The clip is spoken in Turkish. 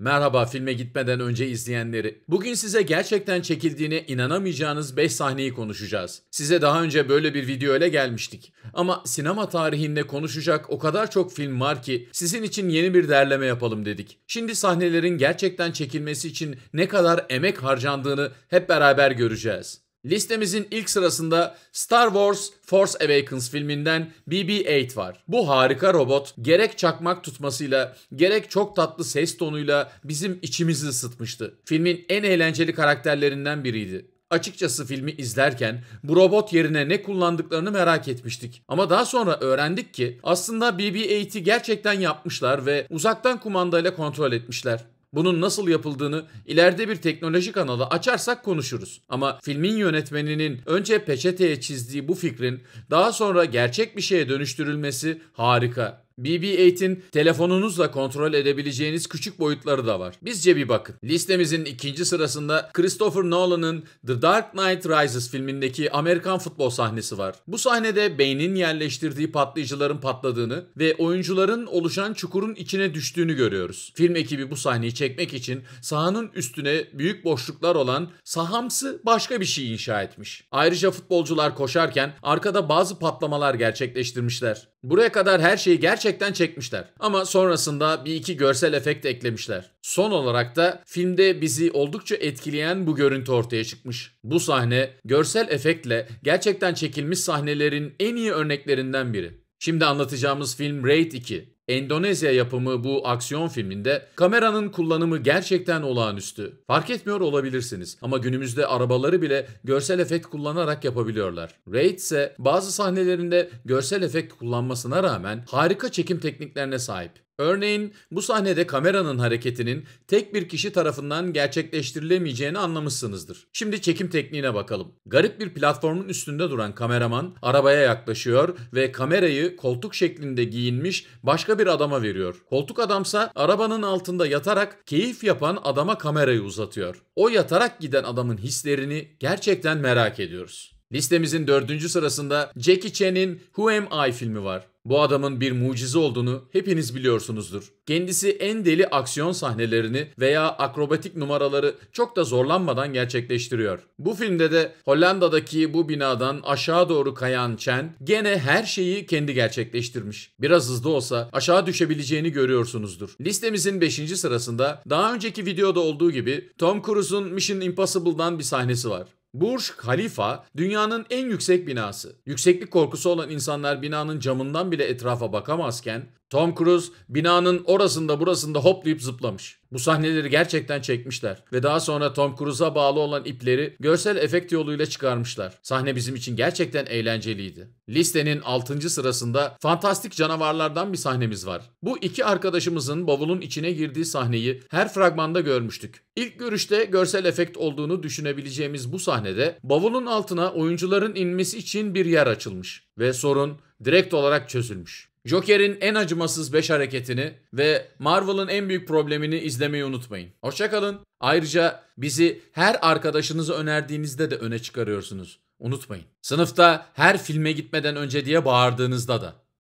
Merhaba filme gitmeden önce izleyenleri. Bugün size gerçekten çekildiğine inanamayacağınız 5 sahneyi konuşacağız. Size daha önce böyle bir video ile gelmiştik. Ama sinema tarihinde konuşacak o kadar çok film var ki sizin için yeni bir derleme yapalım dedik. Şimdi sahnelerin gerçekten çekilmesi için ne kadar emek harcandığını hep beraber göreceğiz. Listemizin ilk sırasında Star Wars Force Awakens filminden BB-8 var. Bu harika robot gerek çakmak tutmasıyla gerek çok tatlı ses tonuyla bizim içimizi ısıtmıştı. Filmin en eğlenceli karakterlerinden biriydi. Açıkçası filmi izlerken bu robot yerine ne kullandıklarını merak etmiştik. Ama daha sonra öğrendik ki aslında BB-8'i gerçekten yapmışlar ve uzaktan kumandayla kontrol etmişler. Bunun nasıl yapıldığını ileride bir teknoloji kanalı açarsak konuşuruz. Ama filmin yönetmeninin önce peçeteye çizdiği bu fikrin daha sonra gerçek bir şeye dönüştürülmesi harika. BB-8'in telefonunuzla kontrol edebileceğiniz küçük boyutları da var. Bizce bir bakın. Listemizin ikinci sırasında Christopher Nolan'ın The Dark Knight Rises filmindeki Amerikan futbol sahnesi var. Bu sahnede beynin yerleştirdiği patlayıcıların patladığını ve oyuncuların oluşan çukurun içine düştüğünü görüyoruz. Film ekibi bu sahneyi çekmek için sahanın üstüne büyük boşluklar olan sahamsı başka bir şey inşa etmiş. Ayrıca futbolcular koşarken arkada bazı patlamalar gerçekleştirmişler. Buraya kadar her şey gerçekten gerçekten çekmişler. Ama sonrasında bir iki görsel efekt eklemişler. Son olarak da filmde bizi oldukça etkileyen bu görüntü ortaya çıkmış. Bu sahne görsel efektle gerçekten çekilmiş sahnelerin en iyi örneklerinden biri. Şimdi anlatacağımız film Raid 2. Endonezya yapımı bu aksiyon filminde kameranın kullanımı gerçekten olağanüstü. Fark etmiyor olabilirsiniz ama günümüzde arabaları bile görsel efekt kullanarak yapabiliyorlar. Raid ise bazı sahnelerinde görsel efekt kullanmasına rağmen harika çekim tekniklerine sahip. Örneğin bu sahnede kameranın hareketinin tek bir kişi tarafından gerçekleştirilemeyeceğini anlamışsınızdır. Şimdi çekim tekniğine bakalım. Garip bir platformun üstünde duran kameraman arabaya yaklaşıyor ve kamerayı koltuk şeklinde giyinmiş başka bir adama veriyor. Koltuk adamsa arabanın altında yatarak keyif yapan adama kamerayı uzatıyor. O yatarak giden adamın hislerini gerçekten merak ediyoruz. Listemizin dördüncü sırasında Jackie Chan'in Who Am I filmi var. Bu adamın bir mucize olduğunu hepiniz biliyorsunuzdur. Kendisi en deli aksiyon sahnelerini veya akrobatik numaraları çok da zorlanmadan gerçekleştiriyor. Bu filmde de Hollanda'daki bu binadan aşağı doğru kayan Chen gene her şeyi kendi gerçekleştirmiş. Biraz hızlı olsa aşağı düşebileceğini görüyorsunuzdur. Listemizin 5. sırasında daha önceki videoda olduğu gibi Tom Cruise'un Mission Impossible'dan bir sahnesi var. Burj Khalifa dünyanın en yüksek binası. Yükseklik korkusu olan insanlar binanın camından bile etrafa bakamazken Tom Cruise binanın orasında burasında hoplayıp zıplamış. Bu sahneleri gerçekten çekmişler ve daha sonra Tom Cruise'a bağlı olan ipleri görsel efekt yoluyla çıkarmışlar. Sahne bizim için gerçekten eğlenceliydi. Listenin 6. sırasında fantastik canavarlardan bir sahnemiz var. Bu iki arkadaşımızın bavulun içine girdiği sahneyi her fragmanda görmüştük. İlk görüşte görsel efekt olduğunu düşünebileceğimiz bu sahnede bavulun altına oyuncuların inmesi için bir yer açılmış ve sorun direkt olarak çözülmüş. Joker'in en acımasız 5 hareketini ve Marvel'ın en büyük problemini izlemeyi unutmayın. Hoşçakalın. Ayrıca bizi her arkadaşınıza önerdiğinizde de öne çıkarıyorsunuz. Unutmayın. Sınıfta her filme gitmeden önce diye bağırdığınızda da.